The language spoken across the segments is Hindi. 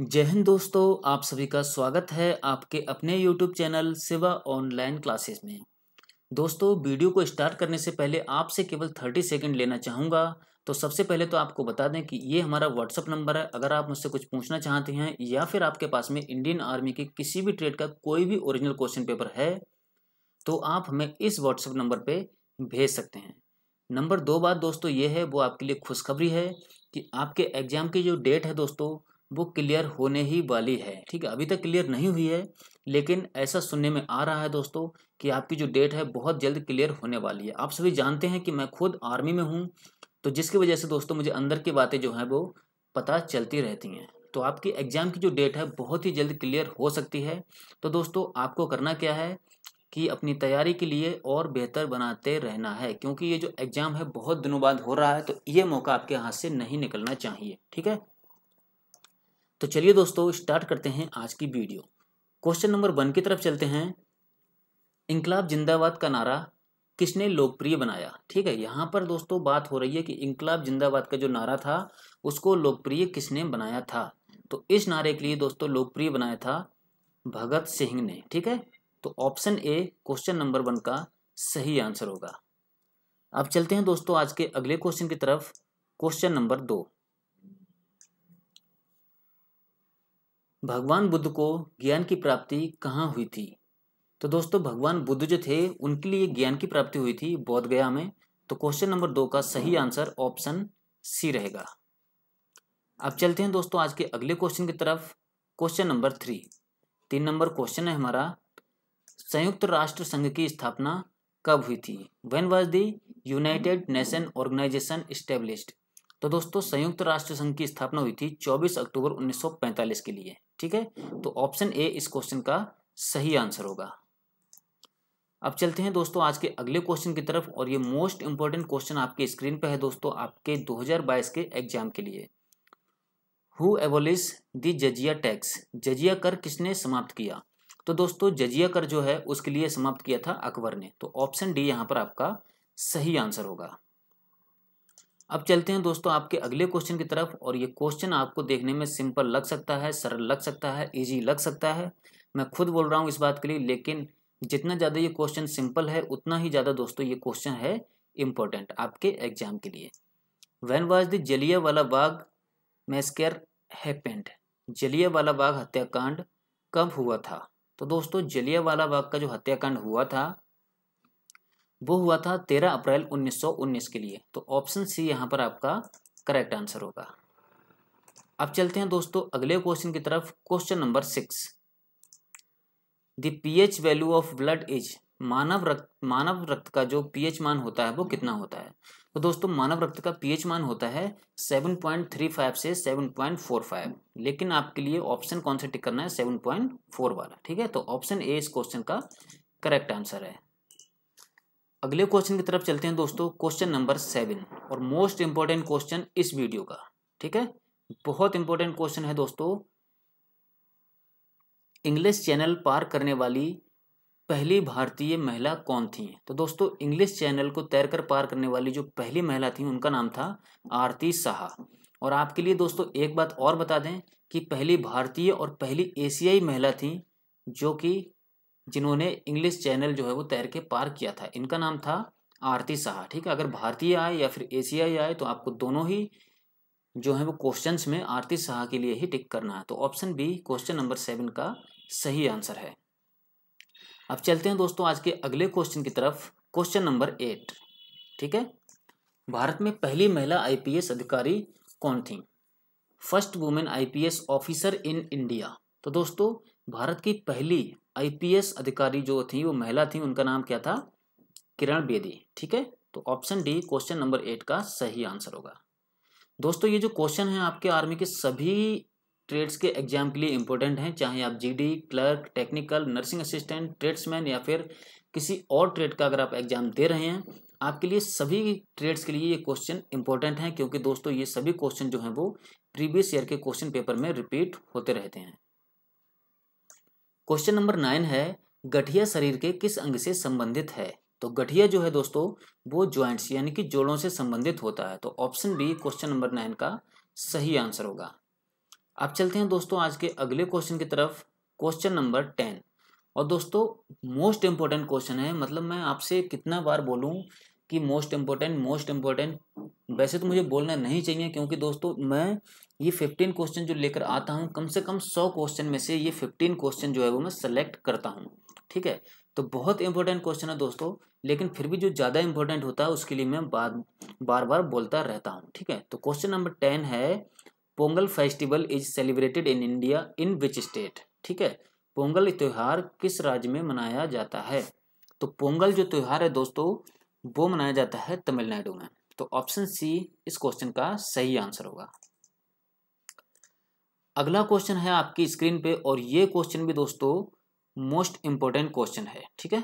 जय हिंद दोस्तों आप सभी का स्वागत है आपके अपने YouTube channel Siva online classes में दोस्तों वीडियो को स्टार्ट करने से पहले आपसे केवल 30 सेकंड लेना चाहूँगा तो सबसे पहले तो आपको बता दें कि ये हमारा व्हाट्सअप नंबर है अगर आप मुझसे कुछ पूछना चाहते हैं या फिर आपके पास में इंडियन आर्मी के किसी भी ट्रेड का कोई भी ओरिजिनल क्वेश्चन पेपर है तो आप हमें इस व्हाट्सअप नंबर पर भेज सकते हैं नंबर दो बात दोस्तों ये है वो आपके लिए खुशखबरी है कि आपके एग्जाम की जो डेट है दोस्तों वो क्लियर होने ही वाली है ठीक है अभी तक क्लियर नहीं हुई है लेकिन ऐसा सुनने में आ रहा है दोस्तों कि आपकी जो डेट है बहुत जल्द क्लियर होने वाली है आप सभी जानते हैं कि मैं खुद आर्मी में हूँ तो जिसकी वजह से दोस्तों मुझे अंदर की बातें जो हैं वो पता चलती रहती हैं तो आपकी एग्ज़ाम की जो डेट है बहुत ही जल्द क्लियर हो सकती है तो दोस्तों आपको करना क्या है कि अपनी तैयारी के लिए और बेहतर बनाते रहना है क्योंकि ये जो एग्ज़ाम है बहुत दिनों बाद हो रहा है तो ये मौका आपके हाथ से नहीं निकलना चाहिए ठीक है तो चलिए दोस्तों स्टार्ट करते हैं आज की वीडियो क्वेश्चन नंबर वन की तरफ चलते हैं इंकलाब जिंदाबाद का नारा किसने लोकप्रिय बनाया ठीक है यहाँ पर दोस्तों बात हो रही है कि इंकलाब जिंदाबाद का जो नारा था उसको लोकप्रिय किसने बनाया था तो इस नारे के लिए दोस्तों लोकप्रिय बनाया था भगत सिंह ने ठीक है तो option A question number one का सही आंसर होगा अब चलते हैं दोस्तों आज के अगले क्वेश्चन की तरफ क्वेश्चन नंबर दो भगवान बुद्ध को ज्ञान की प्राप्ति कहाँ हुई थी तो दोस्तों भगवान बुद्ध जो थे उनके लिए ज्ञान की प्राप्ति हुई थी बौद्ध गया में तो क्वेश्चन नंबर दो का सही आंसर ऑप्शन सी रहेगा अब चलते हैं दोस्तों आज के अगले क्वेश्चन की तरफ क्वेश्चन नंबर थ्री तीन नंबर क्वेश्चन है हमारा संयुक्त राष्ट्र संघ की स्थापना कब हुई थी when was the United Nation Organization established तो दोस्तों संयुक्त राष्ट्र संघ की स्थापना हुई थी 24 अक्टूबर 1945 के लिए ठीक है तो ऑप्शन ए इस क्वेश्चन का सही आंसर होगा अब चलते हैं दोस्तों आज के अगले क्वेश्चन की तरफ और ये मोस्ट इंपॉर्टेंट क्वेश्चन आपके स्क्रीन पर है दोस्तों आपके 2022 के एग्जाम के लिए हु एवोलिस दी जजिया टैक्स जजिया कर किसने समाप्त किया तो दोस्तों जजिया कर जो है उसके लिए समाप्त किया था अकबर ने तो ऑप्शन डी यहाँ पर आपका सही आंसर होगा अब चलते हैं दोस्तों आपके अगले क्वेश्चन की तरफ और ये क्वेश्चन आपको देखने में सिंपल लग सकता है सरल लग सकता है इजी लग सकता है मैं खुद बोल रहा हूँ इस बात के लिए लेकिन जितना ज़्यादा ये क्वेश्चन सिंपल है उतना ही ज़्यादा दोस्तों ये क्वेश्चन है इम्पोर्टेंट आपके एग्जाम के लिए वैन वाज द जलिया वाला बाग मैस्कर हैपेंड जलिया वाला बाग हत्याकांड कब हुआ था तो दोस्तों जलिया वाला बाग का जो हत्याकांड हुआ था वो हुआ था तेरह अप्रैल 1919 के लिए तो ऑप्शन सी यहाँ पर आपका करेक्ट आंसर होगा अब चलते हैं दोस्तों अगले क्वेश्चन की तरफ question number six the H value of blood is मानव रक्त मानव रक्त का जो पीएच मान होता है वो कितना होता है तो दोस्तों मानव रक्त का पीएच मान होता है 7.35 से 7.45 लेकिन आपके लिए ऑप्शन कौन सा टिक करना है 7.4 वाला ठीक है तो ऑप्शन ए इस क्वेश्चन का करेक्ट आंसर है अगले क्वेश्चन की तरफ चलते हैं दोस्तों क्वेश्चन नंबर सेवन और मोस्ट इंपॉर्टेंट क्वेश्चन इस वीडियो का ठीक है बहुत इंपॉर्टेंट क्वेश्चन है दोस्तों इंग्लिश चैनल पार करने वाली पहली भारतीय महिला कौन थी तो दोस्तों इंग्लिश चैनल को तैरकर पार करने वाली जो पहली महिला थी उनका नाम था आरती साहा और आपके लिए दोस्तों एक बात और बता दें कि पहली भारतीय और पहली एशियाई महिला थी जो कि जिन्होंने इंग्लिश चैनल जो है वो तैर के पार किया था इनका नाम था आरती शाह ठीक है अगर भारतीय आए या फिर एशियाई आए तो आपको दोनों ही जो है वो क्वेश्चंस में आरती शाह के लिए ही टिक करना है तो option B question number seven का सही आंसर है अब चलते हैं दोस्तों आज के अगले क्वेश्चन की तरफ क्वेश्चन नंबर एट ठीक है भारत में पहली महिला आईपीएस अधिकारी कौन थी first women IPS officer in India तो दोस्तों भारत की पहली आईपीएस अधिकारी जो थी वो महिला थी उनका नाम क्या था किरण बेदी ठीक है तो option D question number eight का सही आंसर होगा दोस्तों ये जो क्वेश्चन है आपके आर्मी के सभी ट्रेड्स के एग्जाम के लिए इंपॉर्टेंट हैं चाहे आप GD clerk technical nursing assistant tradesman या फिर किसी और ट्रेड का अगर आप एग्जाम दे रहे हैं आपके लिए सभी ट्रेड्स के लिए ये क्वेश्चन इंपॉर्टेंट हैं क्योंकि दोस्तों ये सभी क्वेश्चन जो हैं वो प्रीवियस ईयर के क्वेश्चन पेपर में रिपीट होते रहते हैं क्वेश्चन नंबर नाइन है गठिया शरीर के किस अंग से संबंधित है तो गठिया जो है दोस्तों वो ज्वाइंट्स यानी कि जोड़ों से संबंधित होता है तो option B question number nine का सही आंसर होगा अब चलते हैं दोस्तों आज के अगले क्वेश्चन की तरफ क्वेश्चन नंबर टेन और दोस्तों मोस्ट इम्पोर्टेंट क्वेश्चन है मतलब मैं आपसे कितना बार बोलूँ कि मोस्ट इम्पोर्टेंट मोस्ट इम्पोर्टेंट वैसे तो मुझे बोलना नहीं चाहिए क्योंकि दोस्तों मैं ये फिफ्टीन क्वेश्चन जो लेकर आता हूँ कम से कम सौ क्वेश्चन में से ये फिफ्टीन क्वेश्चन जो है वो मैं सेलेक्ट करता हूँ ठीक है तो बहुत इंपॉर्टेंट क्वेश्चन है दोस्तों लेकिन फिर भी जो ज़्यादा इंपॉर्टेंट होता है उसके लिए मैं बार बार बार बोलता रहता हूँ ठीक है तो क्वेश्चन नंबर टेन है Pongal festival is celebrated in India in which state ठीक है पोंगल त्यौहार किस राज्य में मनाया जाता है तो पोंगल जो त्यौहार है दोस्तों वो मनाया जाता है तमिलनाडु में तो ऑप्शन सी इस क्वेश्चन का सही आंसर होगा अगला क्वेश्चन है आपकी स्क्रीन पे और ये क्वेश्चन भी दोस्तों मोस्ट इंपॉर्टेंट क्वेश्चन है ठीक है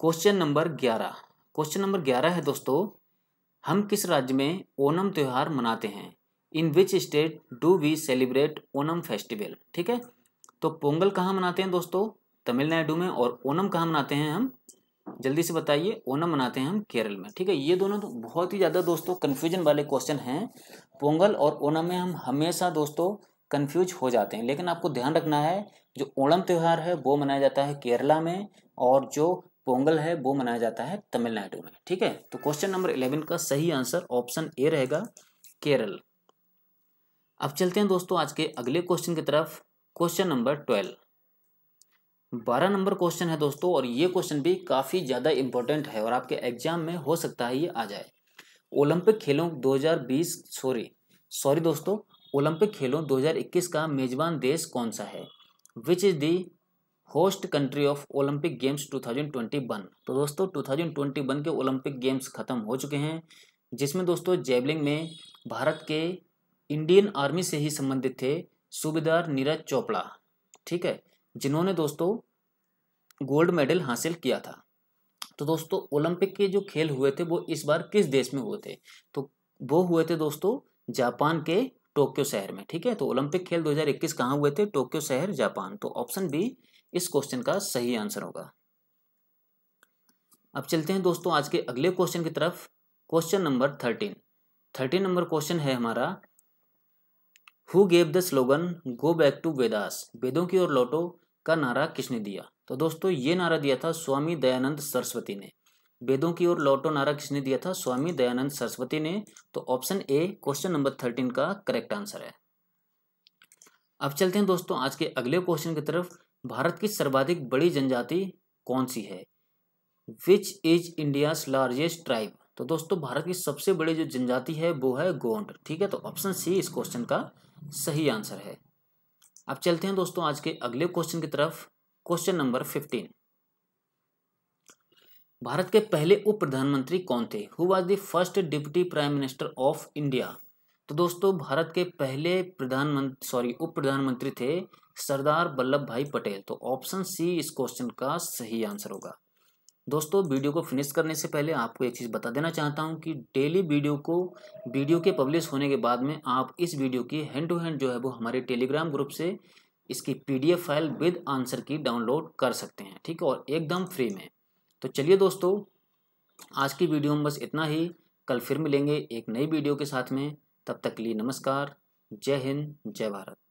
क्वेश्चन नंबर ग्यारह क्वेश्चन नंबर ग्यारह है दोस्तों हम किस राज्य में ओनम त्यौहार मनाते हैं in which state do we celebrate Onam festival ठीक है तो पोंगल कहाँ मनाते हैं दोस्तों तमिलनाडु में और ओनम कहाँ मनाते हैं हम जल्दी से बताइए ओनम मनाते हैं हम केरल में ठीक है ये दोनों तो बहुत ही ज़्यादा दोस्तों कन्फ्यूजन वाले क्वेश्चन हैं पोंगल और ओनम में हम हमेशा दोस्तों कन्फ्यूज हो जाते हैं लेकिन आपको ध्यान रखना है जो ओणम त्यौहार है वो मनाया जाता है केरला में और जो पोंगल है वो मनाया जाता है तमिलनाडु में ठीक है तो क्वेश्चन नंबर इलेवन का सही आंसर ऑप्शन ए रहेगा केरल अब चलते हैं दोस्तों आज के अगले क्वेश्चन की तरफ क्वेश्चन नंबर ट्वेल्व बारह नंबर क्वेश्चन है दोस्तों और ये क्वेश्चन भी काफ़ी ज़्यादा इंपॉर्टेंट है और आपके एग्जाम में हो सकता है ये आ जाए ओलंपिक खेलों 2020 सॉरी सॉरी दोस्तों ओलंपिक खेलों 2021 का मेजबान देश कौन सा है which is the host country of Olympic games 2021 तो दोस्तों 2021 के ओलंपिक गेम्स ख़त्म हो चुके हैं जिसमें दोस्तों जेबलिंग में भारत के इंडियन आर्मी से ही संबंधित थे सूबेदार नीरज चोपड़ा ठीक है जिन्होंने दोस्तों गोल्ड मेडल हासिल किया था तो दोस्तों ओलंपिक के जो खेल हुए थे वो इस बार किस देश में हुए थे तो वो हुए थे दोस्तों जापान के टोक्यो शहर में ठीक है तो ओलंपिक खेल 2021 कहाँ हुए थे टोक्यो शहर जापान तो ऑप्शन बी इस क्वेश्चन का सही आंसर होगा अब चलते हैं दोस्तों आज के अगले क्वेश्चन की तरफ क्वेश्चन नंबर थर्टीन थर्टीन नंबर क्वेश्चन है हमारा who gave the slogan go back to Vedas वेदों की ओर लौटो का नारा किसने दिया तो दोस्तों ये नारा दिया था स्वामी दयानंद सरस्वती ने वेदों की ओर लौटो नारा किसने दिया था स्वामी दयानंद सरस्वती ने तो option A question number thirteen का करेक्ट आंसर है अब चलते हैं दोस्तों आज के अगले क्वेश्चन की तरफ भारत की सर्वाधिक बड़ी जनजाति कौन सी है which is India largest tribe तो दोस्तों भारत की सबसे बड़ी जो जनजाति है वो है गोंड ठीक है तो ऑप्शन सी इस क्वेश्चन का सही आंसर है अब चलते हैं दोस्तों आज के अगले क्वेश्चन की तरफ क्वेश्चन नंबर फिफ्टीन भारत के पहले उप प्रधानमंत्री कौन थे who was the first deputy prime minister of India तो दोस्तों भारत के पहले प्रधानमंत्री सॉरी उप प्रधानमंत्री थे सरदार वल्लभ भाई पटेल तो ऑप्शन सी इस क्वेश्चन का सही आंसर होगा दोस्तों वीडियो को फिनिश करने से पहले आपको एक चीज़ बता देना चाहता हूँ कि डेली वीडियो को वीडियो के पब्लिश होने के बाद में आप इस वीडियो की हैंड टू हैंड जो है वो हमारे टेलीग्राम ग्रुप से इसकी पीडीएफ फाइल विद आंसर की डाउनलोड कर सकते हैं ठीक है और एकदम फ्री में तो चलिए दोस्तों आज की वीडियो में बस इतना ही कल फिर मिलेंगे एक नई वीडियो के साथ में तब तक लिए नमस्कार जय हिंद जय भारत